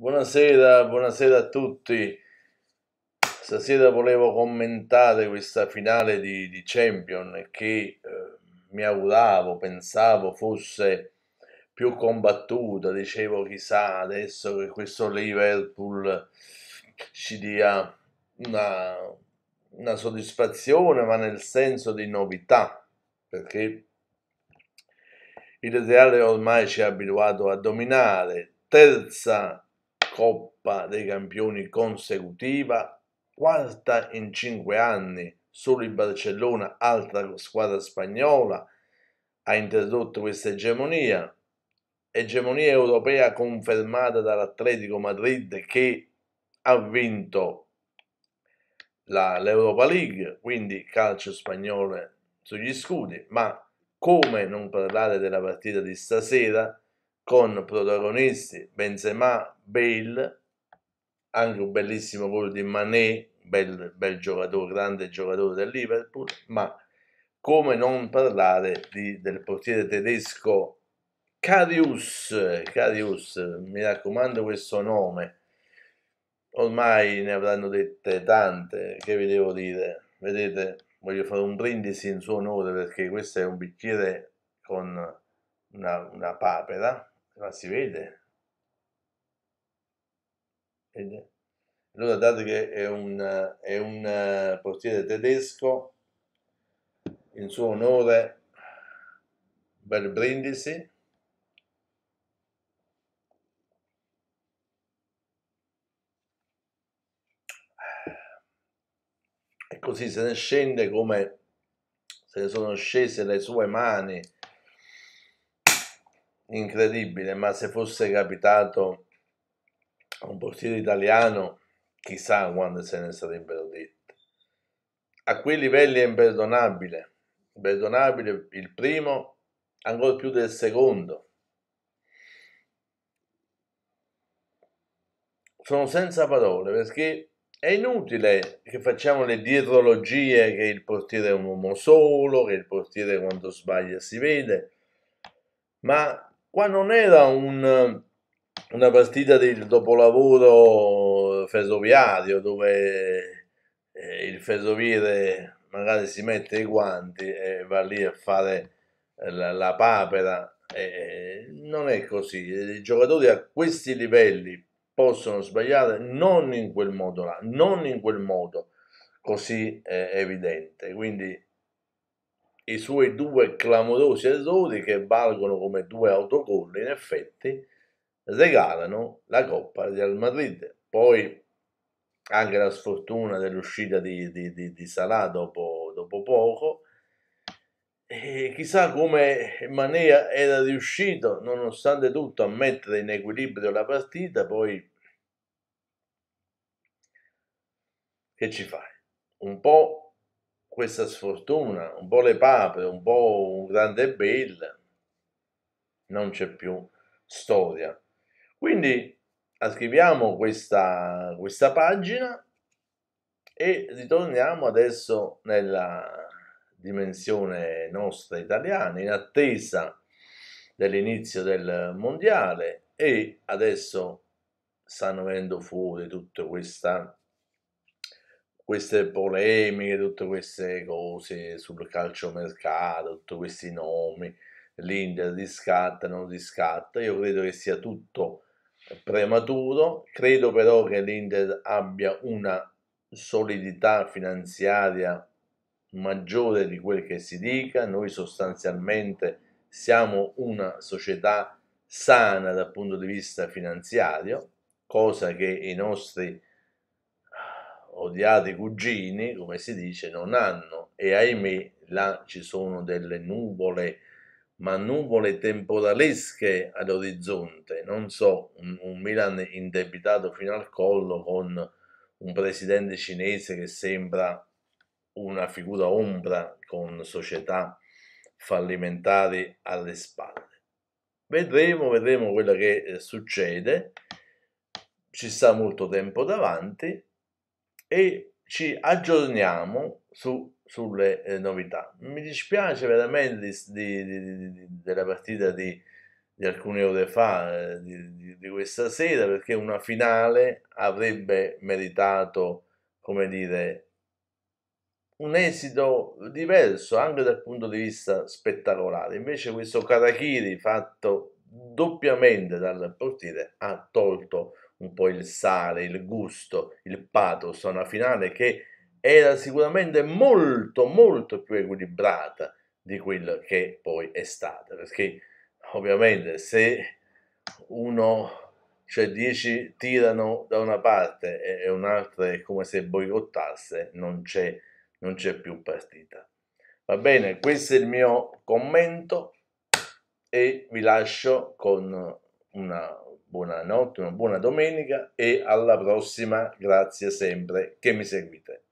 Buonasera, buonasera a tutti. Stasera volevo commentare questa finale di, di Champion che eh, mi auguravo, pensavo fosse più combattuta. Dicevo, chissà adesso che questo Liverpool ci dia una, una soddisfazione, ma nel senso di novità, perché il Reale ormai ci ha abituato a dominare. Terza Coppa dei Campioni consecutiva, quarta in cinque anni, solo il Barcellona, altra squadra spagnola, ha interrotto questa egemonia, egemonia europea confermata dall'Atletico Madrid che ha vinto la, l'Europa League, quindi calcio spagnolo sugli scudi, ma come non parlare della partita di stasera? con protagonisti Benzema, Bale, anche un bellissimo gol di Manet, bel, bel giocatore, grande giocatore del Liverpool, ma come non parlare di, del portiere tedesco Carius, Carius, mi raccomando questo nome, ormai ne avranno dette tante, che vi devo dire, vedete, voglio fare un brindisi in suo onore perché questo è un bicchiere con una, una papera, ma si vede. Allora, dato che è un, è un eh, portiere tedesco, in suo onore bel Brindisi, e così se ne scende come se ne sono scese le sue mani incredibile, ma se fosse capitato a un portiere italiano, chissà quando se ne sarebbero dette. A quei livelli è imperdonabile, imperdonabile il primo, ancora più del secondo. Sono senza parole perché è inutile che facciamo le dietrologie che il portiere è un uomo solo, che il portiere quando sbaglia si vede, ma qua non era un, una partita del dopolavoro ferroviario dove eh, il ferroviere magari si mette i guanti e va lì a fare la, la papera. E non è così, i giocatori a questi livelli possono sbagliare non in quel modo là, non in quel modo così eh, evidente. Quindi i suoi due clamorosi errori che valgono come due autogol in effetti regalano la Coppa al Real Madrid. Poi anche la sfortuna dell'uscita di, di, di, di Salah dopo, dopo poco. E chissà come Manea era riuscito, nonostante tutto, a mettere in equilibrio la partita, poi che ci fai? Un po' questa sfortuna, un po' le papere, un po' un grande Bale, non c'è più storia. Quindi scriviamo questa, questa pagina e ritorniamo adesso nella dimensione nostra italiana, in attesa dell'inizio del mondiale e adesso stanno venendo fuori tutta questa queste polemiche, tutte queste cose sul calciomercato, tutti questi nomi, l'India discatta, non discatta, io credo che sia tutto prematuro, credo però che l'Inter abbia una solidità finanziaria maggiore di quel che si dica, noi sostanzialmente siamo una società sana dal punto di vista finanziario, cosa che i nostri odiati cugini, come si dice, non hanno e ahimè là ci sono delle nuvole, ma nuvole temporalesche all'orizzonte, non so, un, un Milan indebitato fino al collo con un presidente cinese che sembra una figura ombra con società fallimentari alle spalle. Vedremo, vedremo quello che eh, succede, ci sta molto tempo davanti, e ci aggiorniamo su, sulle eh, novità. Mi dispiace veramente di, di, di, della partita di, alcune ore fa, eh, di, questa sera, perché una finale avrebbe meritato, come dire, un esito diverso anche dal punto di vista spettacolare. Invece questo Karakiri fatto doppiamente dal portiere ha tolto un po' il sale, il gusto, il pathos a una finale che era sicuramente molto molto più equilibrata di quello che poi è stata, perché ovviamente se uno cioè 10 tirano da una parte e, e un'altra è come se boicottasse, non c'è, non c'è più partita. Va bene, questo è il mio commento e vi lascio con una buonanotte, una buona domenica e alla prossima, grazie sempre che mi seguite.